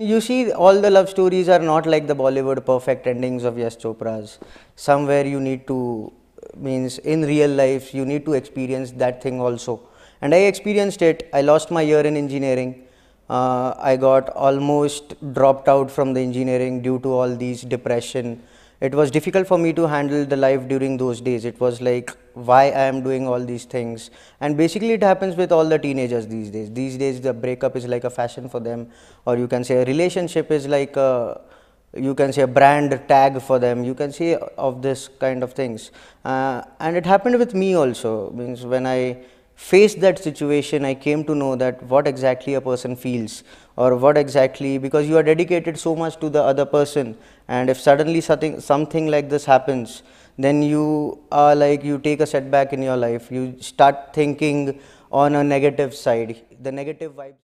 You see, all the love stories are not like the Bollywood perfect endings of Yash Chopra's. Somewhere you need to, means in real life, you need to experience that thing also. And I experienced it. I lost my year in engineering. Uh, I got almost dropped out from the engineering due to all these depression it was difficult for me to handle the life during those days. It was like why I am doing all these things. And basically it happens with all the teenagers these days. These days the breakup is like a fashion for them or you can say a relationship is like a you can say a brand tag for them you can say of this kind of things uh, and it happened with me also means when i faced that situation i came to know that what exactly a person feels or what exactly because you are dedicated so much to the other person and if suddenly something something like this happens then you are like you take a setback in your life you start thinking on a negative side the negative vibe